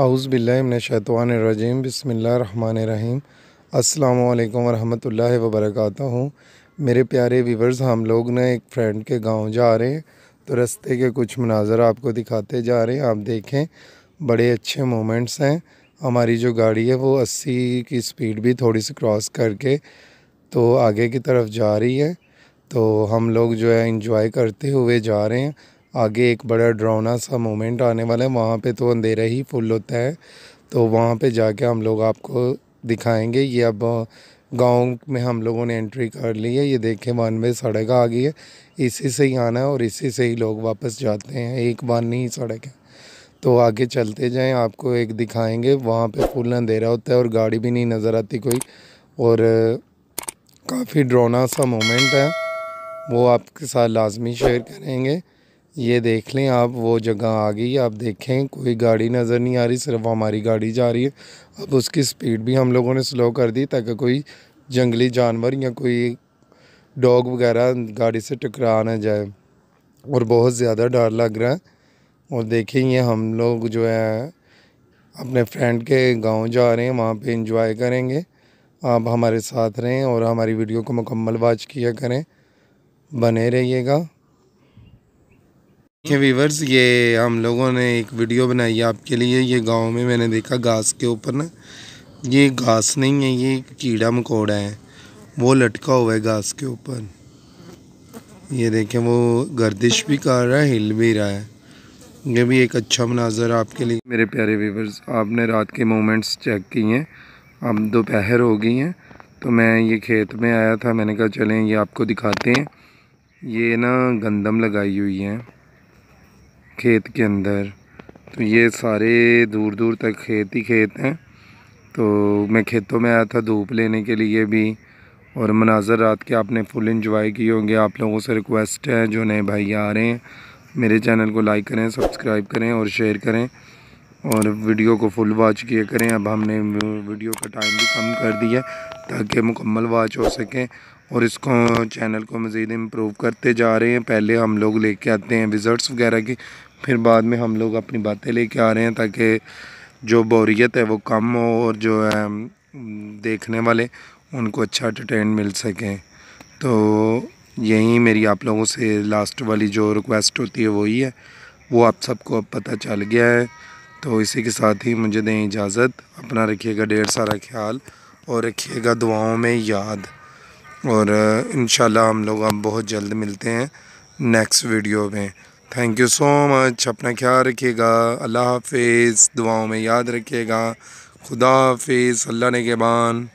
आउज़बिल्लिनशैतवानरजीम बसमीम अल्लाम वरहमल वबरक मेरे प्यारे वीवर्स हम लोग ना एक फ्रेंड के गांव जा रहे हैं तो रस्ते के कुछ मनाजर आपको दिखाते जा रहे हैं आप देखें बड़े अच्छे मोमेंट्स हैं हमारी जो गाड़ी है वो 80 की स्पीड भी थोड़ी सी क्रॉस करके तो आगे की तरफ जा रही है तो हम लोग जो है इंजॉय करते हुए जा रहे हैं आगे एक बड़ा ड्रोना सा मोमेंट आने वाला है वहाँ पे तो अंधेरा ही फुल होता है तो वहाँ पे जाके हम लोग आपको दिखाएंगे ये अब गांव में हम लोगों ने एंट्री कर ली है ये देखें वन वे सड़क आ गई है इसी से ही आना है और इसी से ही लोग वापस जाते हैं एक वन ही सड़क है तो आगे चलते जाएँ आपको एक दिखाएँगे वहाँ पर फुल अंधेरा होता है और गाड़ी भी नहीं नज़र आती कोई और काफ़ी ड्रोना सा मोमेंट है वो आपके साथ लाजमी शेयर करेंगे ये देख लें आप वो जगह आ गई आप देखें कोई गाड़ी नज़र नहीं आ रही सिर्फ हमारी गाड़ी जा रही है अब उसकी स्पीड भी हम लोगों ने स्लो कर दी ताकि कोई जंगली जानवर या कोई डॉग वगैरह गाड़ी से टकरा ना जाए और बहुत ज़्यादा डर लग रहा है और देखें ये हम लोग जो है अपने फ्रेंड के गांव जा रहे हैं वहाँ पे इंजॉय करेंगे आप हमारे साथ रहें और हमारी वीडियो को मुकम्मल वाच किया करें बने रहिएगा देखिए वीवर्स ये हम लोगों ने एक वीडियो बनाई है आपके लिए ये गांव में मैंने देखा घास के ऊपर ना ये घास नहीं है ये कीड़ा मकोड़ा है वो लटका हुआ है घास के ऊपर ये देखें वो गर्दिश भी कर रहा है हिल भी रहा है ये भी एक अच्छा मनाजर आपके लिए मेरे प्यारे वीवर्स आपने रात के मोमेंट्स चेक किए हैं अब दोपहर हो गई हैं तो मैं ये खेत में आया था मैंने कहा चलें ये आपको दिखाते हैं ये ना गंदम लगाई हुई है खेत के अंदर तो ये सारे दूर दूर तक खेत ही खेत हैं तो मैं खेतों में आया था धूप लेने के लिए भी और मनाजर रात के आपने फुल इंजॉय किए होंगे आप लोगों से रिक्वेस्ट है जो नए भाई आ रहे हैं मेरे चैनल को लाइक करें सब्सक्राइब करें और शेयर करें और वीडियो को फुल वॉच किया करें अब हमने वीडियो का टाइम भी कम कर दिया ताकि मुकम्मल वॉच हो सके और इसको चैनल को मज़ीद इम्प्रूव करते जा रहे हैं पहले हम लोग लेके आते हैं विज़र्ट्स वगैरह की फिर बाद में हम लोग अपनी बातें लेके आ रहे हैं ताकि जो बोरियत है वो कम हो और जो है देखने वाले उनको अच्छा एंटरटेन मिल सके तो यही मेरी आप लोगों से लास्ट वाली जो रिक्वेस्ट होती है वही है वो आप सबको अब पता चल गया है तो इसी के साथ ही मुझे दें इजाज़त अपना रखिएगा ढेर सारा ख्याल और रखिएगा दुआओं में याद और इन हम लोग अब बहुत जल्द मिलते हैं नेक्स्ट वीडियो में थैंक यू सो मच अपना ख्याल रखिएगा अल्लाह हाफिज़ दुआओं में याद रखिएगा खुदा हाफिज़ अल्लाह ने के बान